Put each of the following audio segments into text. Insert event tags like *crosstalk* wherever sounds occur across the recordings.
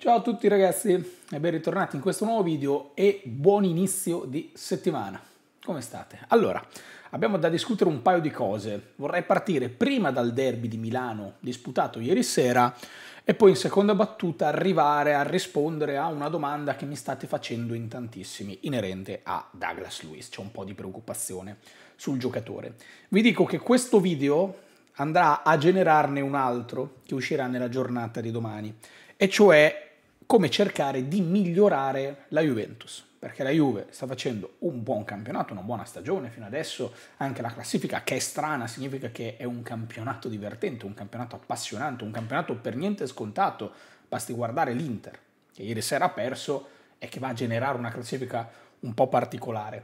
Ciao a tutti ragazzi e ben ritornati in questo nuovo video e buon inizio di settimana. Come state? Allora, abbiamo da discutere un paio di cose. Vorrei partire prima dal derby di Milano disputato ieri sera e poi in seconda battuta arrivare a rispondere a una domanda che mi state facendo in tantissimi inerente a Douglas Lewis. C'è un po' di preoccupazione sul giocatore. Vi dico che questo video andrà a generarne un altro che uscirà nella giornata di domani e cioè come cercare di migliorare la Juventus, perché la Juve sta facendo un buon campionato, una buona stagione fino adesso, anche la classifica che è strana significa che è un campionato divertente, un campionato appassionante, un campionato per niente scontato, basti guardare l'Inter, che ieri sera ha perso e che va a generare una classifica un po' particolare.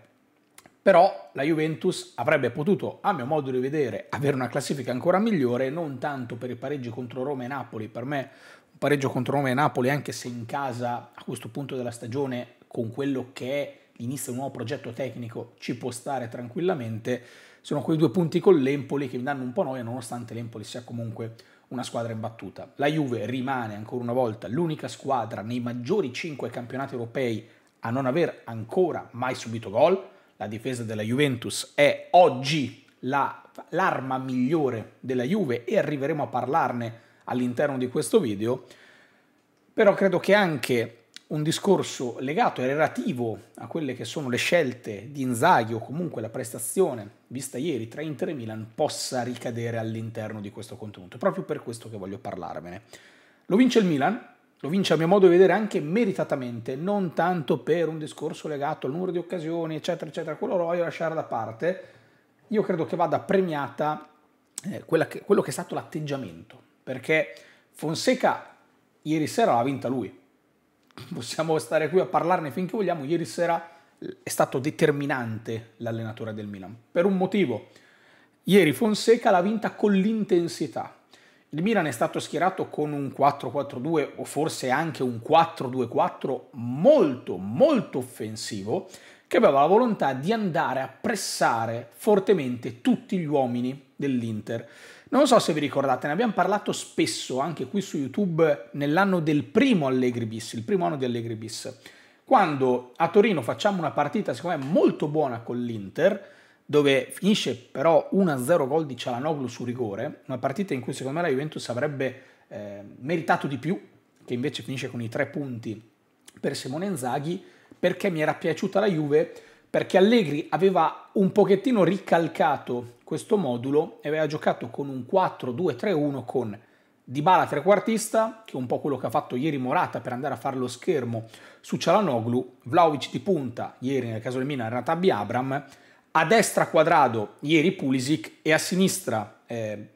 Però la Juventus avrebbe potuto, a mio modo di vedere, avere una classifica ancora migliore, non tanto per i pareggi contro Roma e Napoli, per me un pareggio contro Roma e Napoli, anche se in casa a questo punto della stagione, con quello che è l'inizio di un nuovo progetto tecnico, ci può stare tranquillamente. Sono quei due punti con l'Empoli che mi danno un po' noia, nonostante l'Empoli sia comunque una squadra imbattuta. La Juve rimane ancora una volta l'unica squadra nei maggiori cinque campionati europei a non aver ancora mai subito gol. La difesa della Juventus è oggi la, l'arma migliore della Juve e arriveremo a parlarne all'interno di questo video, però credo che anche un discorso legato e relativo a quelle che sono le scelte di Inzaghi o comunque la prestazione vista ieri tra Inter e Milan possa ricadere all'interno di questo contenuto. È proprio per questo che voglio parlarvene. Lo vince il Milan, lo vince a mio modo di vedere anche meritatamente, non tanto per un discorso legato al numero di occasioni, eccetera, eccetera, quello lo voglio lasciare da parte. Io credo che vada premiata eh, quello che è stato l'atteggiamento perché Fonseca ieri sera l'ha vinta lui. Possiamo stare qui a parlarne finché vogliamo, ieri sera è stato determinante l'allenatore del Milan, per un motivo. Ieri Fonseca l'ha vinta con l'intensità. Il Milan è stato schierato con un 4-4-2 o forse anche un 4-2-4 molto molto offensivo che aveva la volontà di andare a pressare fortemente tutti gli uomini dell'Inter. Non so se vi ricordate, ne abbiamo parlato spesso anche qui su YouTube nell'anno del primo Allegri bis, il primo anno di Allegri bis, quando a Torino facciamo una partita secondo me molto buona con l'Inter, dove finisce però 1-0 gol di Cialanoglu su rigore, una partita in cui secondo me la Juventus avrebbe eh, meritato di più, che invece finisce con i tre punti per Simone Inzaghi, perché mi era piaciuta la Juve, perché Allegri aveva un pochettino ricalcato questo modulo e aveva giocato con un 4-2-3-1 con Dybala trequartista, che è un po' quello che ha fatto ieri Morata per andare a fare lo schermo su Cialanoglu, Vlaovic di punta, ieri nel caso del Milan Ratabi Abram, a destra Quadrado, ieri Pulisic e a sinistra eh,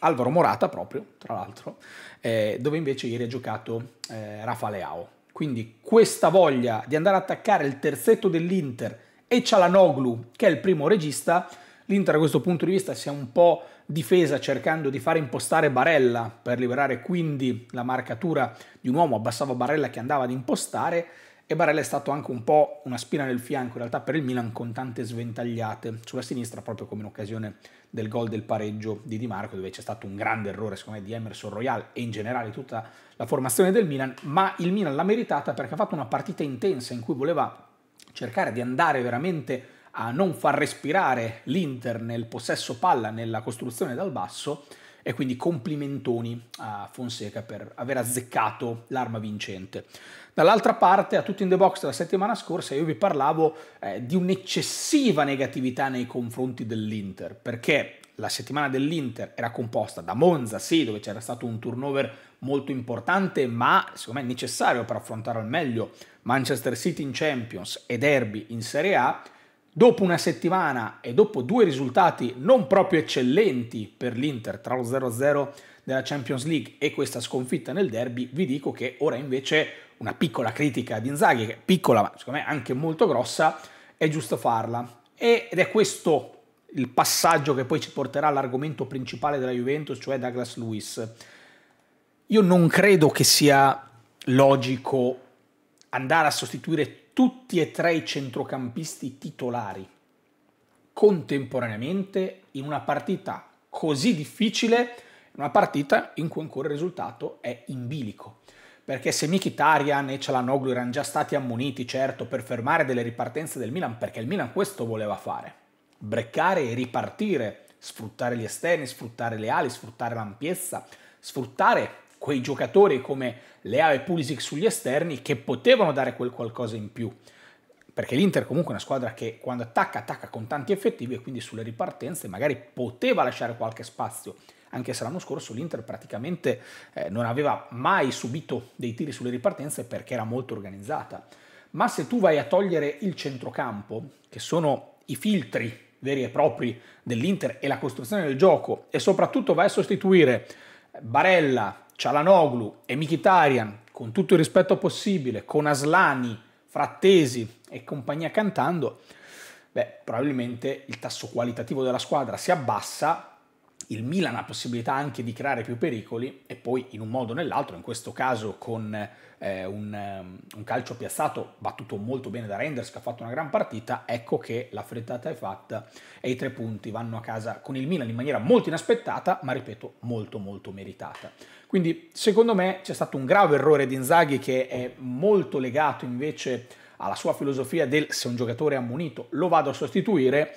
Alvaro Morata proprio, tra l'altro, eh, dove invece ieri ha giocato eh, Rafa Leao. Quindi questa voglia di andare ad attaccare il terzetto dell'Inter e Cialanoglu, che è il primo regista, L'Inter da questo punto di vista si è un po' difesa cercando di far impostare Barella per liberare quindi la marcatura di un uomo, abbassava Barella che andava ad impostare e Barella è stato anche un po' una spina nel fianco in realtà per il Milan con tante sventagliate sulla sinistra proprio come in occasione del gol del pareggio di Di Marco dove c'è stato un grande errore secondo me di Emerson Royal e in generale tutta la formazione del Milan ma il Milan l'ha meritata perché ha fatto una partita intensa in cui voleva cercare di andare veramente a non far respirare l'Inter nel possesso palla, nella costruzione dal basso e quindi complimentoni a Fonseca per aver azzeccato l'arma vincente. Dall'altra parte, a tutti in the box la settimana scorsa, io vi parlavo eh, di un'eccessiva negatività nei confronti dell'Inter, perché la settimana dell'Inter era composta da Monza, sì, dove c'era stato un turnover molto importante, ma secondo me necessario per affrontare al meglio Manchester City in Champions e Derby in Serie A, Dopo una settimana e dopo due risultati non proprio eccellenti per l'Inter, tra lo 0-0 della Champions League e questa sconfitta nel derby, vi dico che ora invece una piccola critica ad Inzaghi, che è piccola ma secondo me anche molto grossa, è giusto farla. Ed è questo il passaggio che poi ci porterà all'argomento principale della Juventus, cioè Douglas Lewis. Io non credo che sia logico andare a sostituire tutti e tre i centrocampisti titolari contemporaneamente in una partita così difficile, una partita in cui ancora il risultato è in bilico. Perché se Mkhitaryan e Cialanoglu erano già stati ammoniti, certo, per fermare delle ripartenze del Milan, perché il Milan questo voleva fare, breccare e ripartire, sfruttare gli esterni, sfruttare le ali, sfruttare l'ampiezza, sfruttare quei giocatori come Leao e Pulisic sugli esterni che potevano dare quel qualcosa in più. Perché l'Inter comunque è una squadra che quando attacca attacca con tanti effettivi e quindi sulle ripartenze magari poteva lasciare qualche spazio. Anche se l'anno scorso l'Inter praticamente eh, non aveva mai subito dei tiri sulle ripartenze perché era molto organizzata. Ma se tu vai a togliere il centrocampo, che sono i filtri veri e propri dell'Inter e la costruzione del gioco, e soprattutto vai a sostituire Barella, Cialanoglu e Mikitarian, con tutto il rispetto possibile, con Aslani, Frattesi e compagnia cantando, beh, probabilmente il tasso qualitativo della squadra si abbassa il Milan ha possibilità anche di creare più pericoli e poi in un modo o nell'altro, in questo caso con eh, un, ehm, un, calcio piazzato battuto molto bene da Renders che ha fatto una gran partita, ecco che la freddata è fatta e i tre punti vanno a casa con il Milan in maniera molto inaspettata, ma ripeto molto molto meritata. Quindi secondo me c'è stato un grave errore di Inzaghi che è molto legato invece alla sua filosofia del se un giocatore è ammonito lo vado a sostituire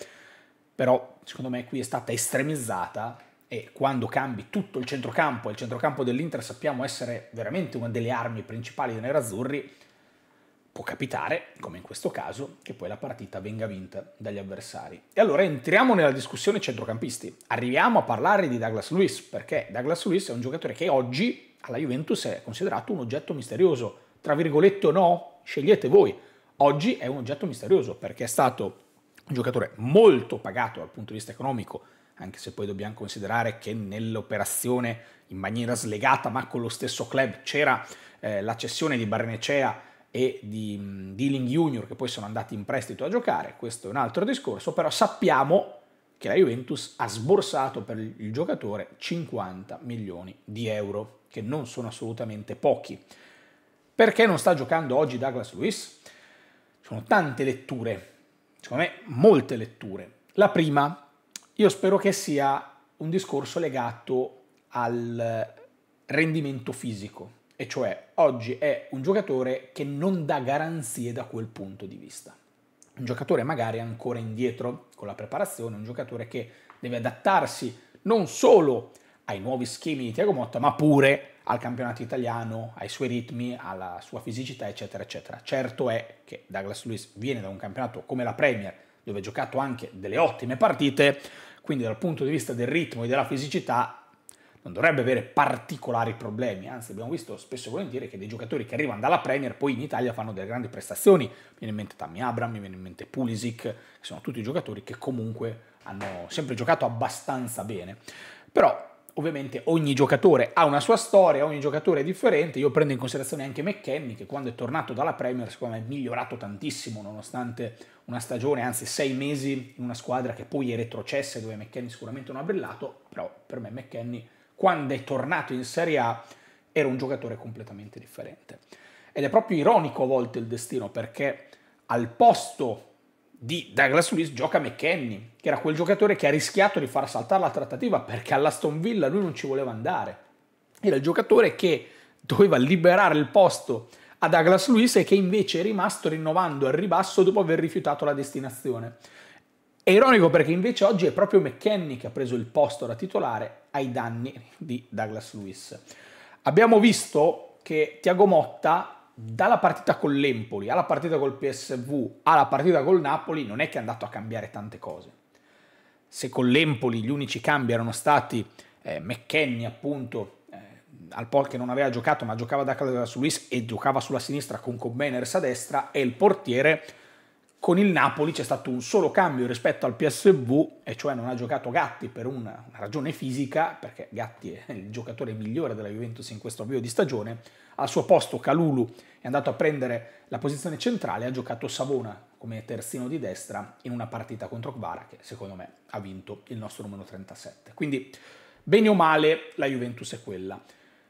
però secondo me qui è stata estremizzata e quando cambi tutto il centrocampo, e il centrocampo dell'Inter sappiamo essere veramente una delle armi principali dei nerazzurri, può capitare, come in questo caso, che poi la partita venga vinta dagli avversari. E allora entriamo nella discussione centrocampisti. Arriviamo a parlare di Douglas Luiz, perché Douglas Luiz è un giocatore che oggi alla Juventus è considerato un oggetto misterioso. Tra virgolette o no, scegliete voi. Oggi è un oggetto misterioso perché è stato un giocatore molto pagato dal punto di vista economico, anche se poi dobbiamo considerare che nell'operazione in maniera slegata ma con lo stesso club c'era eh, la cessione di Barnecea e di mm, Dealing Junior che poi sono andati in prestito a giocare, questo è un altro discorso, però sappiamo che la Juventus ha sborsato per il giocatore 50 milioni di euro, che non sono assolutamente pochi. Perché non sta giocando oggi Douglas Luiz? Sono tante letture secondo me, molte letture. La prima, io spero che sia un discorso legato al rendimento fisico, e cioè oggi è un giocatore che non dà garanzie da quel punto di vista. Un giocatore magari ancora indietro con la preparazione, un giocatore che deve adattarsi non solo ai nuovi schemi di Tiago Motta, ma pure al campionato italiano, ai suoi ritmi, alla sua fisicità, eccetera, eccetera. Certo è che Douglas Lewis viene da un campionato come la Premier, dove ha giocato anche delle ottime partite, quindi dal punto di vista del ritmo e della fisicità non dovrebbe avere particolari problemi, anzi abbiamo visto spesso e volentieri che dei giocatori che arrivano dalla Premier poi in Italia fanno delle grandi prestazioni, mi viene in mente Tammy Abram, mi viene in mente Pulisic, che sono tutti giocatori che comunque hanno sempre giocato abbastanza bene, però ovviamente ogni giocatore ha una sua storia, ogni giocatore è differente, io prendo in considerazione anche McKenny che quando è tornato dalla Premier secondo me è migliorato tantissimo nonostante una stagione, anzi sei mesi in una squadra che poi è retrocessa dove McKenny sicuramente non ha brillato, però per me McKenny quando è tornato in Serie A era un giocatore completamente differente. Ed è proprio ironico a volte il destino perché al posto di Douglas Luiz gioca McKenny, che era quel giocatore che ha rischiato di far saltare la trattativa perché all'Aston Villa lui non ci voleva andare. Era il giocatore che doveva liberare il posto a Douglas Luiz e che invece è rimasto rinnovando al ribasso dopo aver rifiutato la destinazione. È ironico perché invece oggi è proprio McKenny che ha preso il posto da titolare ai danni di Douglas Luiz. Abbiamo visto che Tiago Motta dalla partita con l'Empoli alla partita col PSV alla partita col Napoli non è che è andato a cambiare tante cose. Se con l'Empoli gli unici cambi erano stati eh, McKenny appunto eh, al Pol che non aveva giocato ma giocava da casa su Luis e giocava sulla sinistra con Combiners a destra e il portiere con il Napoli c'è stato un solo cambio rispetto al PSV, e cioè non ha giocato Gatti per una, una ragione fisica, perché Gatti è il giocatore migliore della Juventus in questo avvio di stagione. Al suo posto Calulu è andato a prendere la posizione centrale, ha giocato Savona come terzino di destra in una partita contro Kvara che secondo me ha vinto il nostro numero 37. Quindi bene o male la Juventus è quella.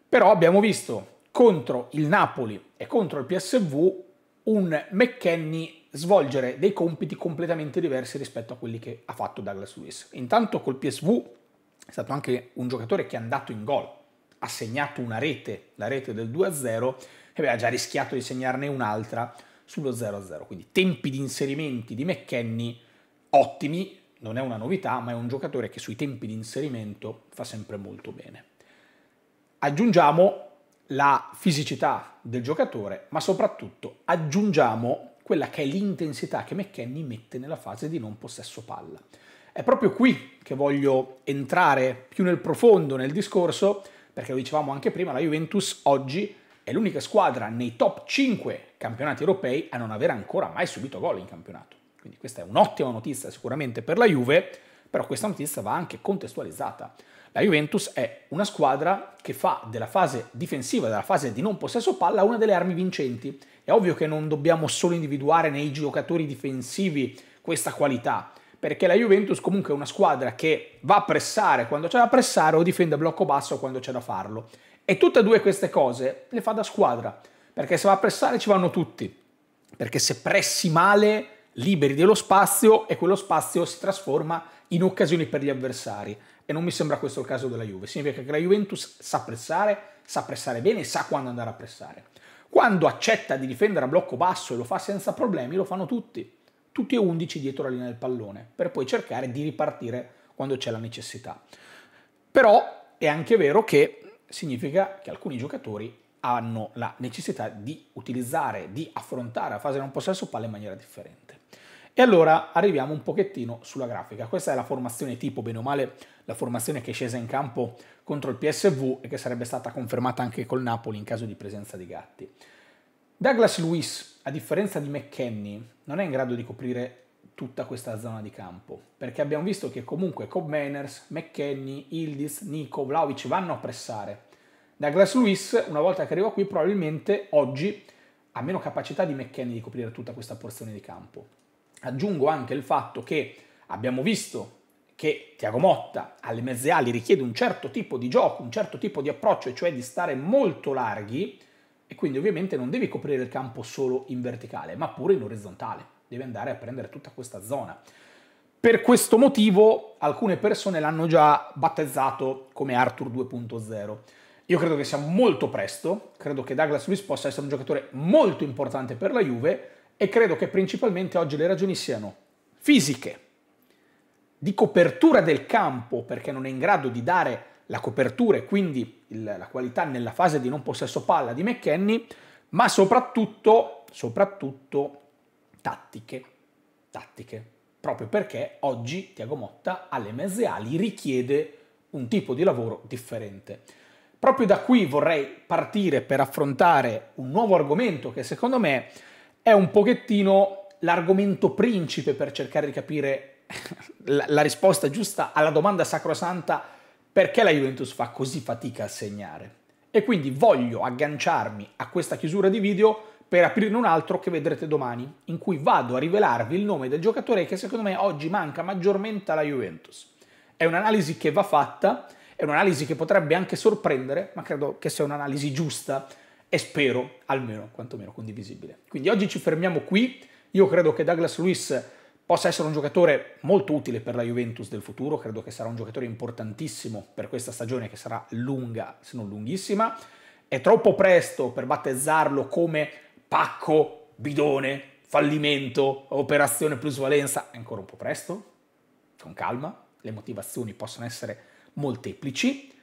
Però abbiamo visto contro il Napoli e contro il PSV un McKenny svolgere dei compiti completamente diversi rispetto a quelli che ha fatto Douglas Lewis. Intanto col PSV è stato anche un giocatore che è andato in gol, ha segnato una rete, la rete del 2-0, e aveva già rischiato di segnarne un'altra sullo 0-0. Quindi tempi di inserimenti di McKenny ottimi, non è una novità, ma è un giocatore che sui tempi di inserimento fa sempre molto bene. Aggiungiamo la fisicità del giocatore, ma soprattutto aggiungiamo quella che è l'intensità che McKenny mette nella fase di non possesso palla. È proprio qui che voglio entrare più nel profondo nel discorso, perché lo dicevamo anche prima, la Juventus oggi è l'unica squadra nei top 5 campionati europei a non aver ancora mai subito gol in campionato. Quindi questa è un'ottima notizia sicuramente per la Juve, però questa notizia va anche contestualizzata. La Juventus è una squadra che fa della fase difensiva, della fase di non possesso palla, una delle armi vincenti. È ovvio che non dobbiamo solo individuare nei giocatori difensivi questa qualità, perché la Juventus comunque è una squadra che va a pressare quando c'è da pressare o difende a blocco basso quando c'è da farlo. E tutte e due queste cose le fa da squadra, perché se va a pressare ci vanno tutti, perché se pressi male liberi dello spazio e quello spazio si trasforma in occasioni per gli avversari e non mi sembra questo il caso della Juve. Significa che la Juventus sa pressare, sa pressare bene, sa quando andare a pressare. Quando accetta di difendere a blocco basso e lo fa senza problemi, lo fanno tutti, tutti e 11 dietro la linea del pallone, per poi cercare di ripartire quando c'è la necessità. Però è anche vero che significa che alcuni giocatori hanno la necessità di utilizzare, di affrontare la fase non possesso palla in maniera differente. E allora arriviamo un pochettino sulla grafica. Questa è la formazione tipo, bene o male, la formazione che è scesa in campo contro il PSV e che sarebbe stata confermata anche col Napoli in caso di presenza di Gatti. Douglas Lewis, a differenza di McKenny, non è in grado di coprire tutta questa zona di campo, perché abbiamo visto che comunque Cobb Manners, McKenny, Ildiz, Nico, Vlaovic vanno a pressare. Douglas Luis, una volta che arriva qui, probabilmente oggi ha meno capacità di McKenny di coprire tutta questa porzione di campo. Aggiungo anche il fatto che abbiamo visto che Tiago Motta alle mezze ali richiede un certo tipo di gioco, un certo tipo di approccio, e cioè di stare molto larghi, e quindi ovviamente non devi coprire il campo solo in verticale, ma pure in orizzontale, devi andare a prendere tutta questa zona. Per questo motivo alcune persone l'hanno già battezzato come Arthur 2.0. Io credo che sia molto presto, credo che Douglas Luiz possa essere un giocatore molto importante per la Juve, e credo che principalmente oggi le ragioni siano fisiche, di copertura del campo perché non è in grado di dare la copertura e quindi il, la qualità nella fase di non possesso palla di McKenny, ma soprattutto, soprattutto tattiche, tattiche, proprio perché oggi Tiago Motta alle mezze ali richiede un tipo di lavoro differente. Proprio da qui vorrei partire per affrontare un nuovo argomento che secondo me è un pochettino l'argomento principe per cercare di capire *laughs* la, la risposta giusta alla domanda sacrosanta perché la Juventus fa così fatica a segnare. E quindi voglio agganciarmi a questa chiusura di video per aprirne un altro che vedrete domani, in cui vado a rivelarvi il nome del giocatore che secondo me oggi manca maggiormente alla Juventus. È un'analisi che va fatta, è un'analisi che potrebbe anche sorprendere, ma credo che sia un'analisi giusta e spero almeno quantomeno condivisibile. Quindi oggi ci fermiamo qui, io credo che Douglas Luiz possa essere un giocatore molto utile per la Juventus del futuro, credo che sarà un giocatore importantissimo per questa stagione che sarà lunga, se non lunghissima, è troppo presto per battezzarlo come pacco, bidone, fallimento, operazione plusvalenza, è ancora un po' presto, con calma, le motivazioni possono essere molteplici,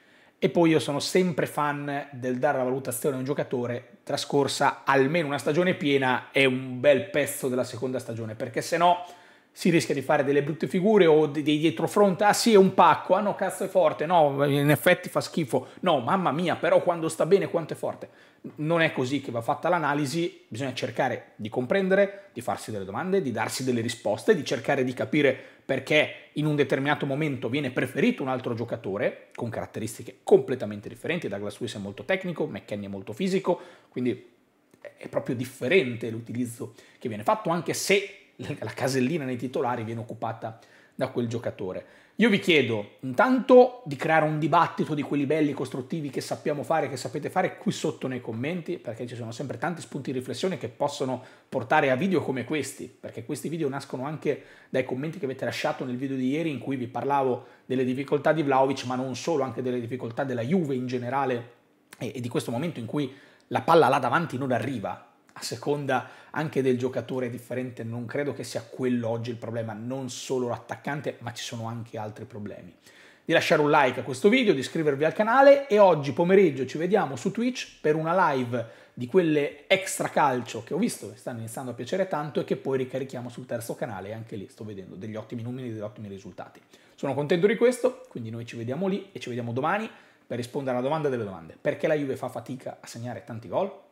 e poi io sono sempre fan del dare la valutazione a un giocatore trascorsa almeno una stagione piena e un bel pezzo della seconda stagione, perché se no si rischia di fare delle brutte figure o dei dietrofront, ah sì è un pacco, ah no cazzo è forte, no in effetti fa schifo, no mamma mia però quando sta bene quanto è forte. Non è così che va fatta l'analisi, bisogna cercare di comprendere, di farsi delle domande, di darsi delle risposte, di cercare di capire perché in un determinato momento viene preferito un altro giocatore con caratteristiche completamente differenti, Douglas Lewis è molto tecnico, McKenny è molto fisico, quindi è proprio differente l'utilizzo che viene fatto anche se *laughs* la casellina nei titolari viene occupata da quel giocatore. Io vi chiedo intanto di creare un dibattito di quelli belli, costruttivi che sappiamo fare, che sapete fare qui sotto nei commenti, perché ci sono sempre tanti spunti di riflessione che possono portare a video come questi, perché questi video nascono anche dai commenti che avete lasciato nel video di ieri in cui vi parlavo delle difficoltà di Vlaovic, ma non solo, anche delle difficoltà della Juve in generale e, di questo momento in cui la palla là davanti non arriva, a seconda anche del giocatore differente, non credo che sia quello oggi il problema, non solo l'attaccante, ma ci sono anche altri problemi. Di lasciare un like a questo video, di iscrivervi al canale e oggi pomeriggio ci vediamo su Twitch per una live di quelle extra calcio che ho visto, che stanno iniziando a piacere tanto e che poi ricarichiamo sul terzo canale e anche lì sto vedendo degli ottimi numeri, degli ottimi risultati. Sono contento di questo, quindi noi ci vediamo lì e ci vediamo domani per rispondere alla domanda delle domande. Perché la Juve fa fatica a segnare tanti gol?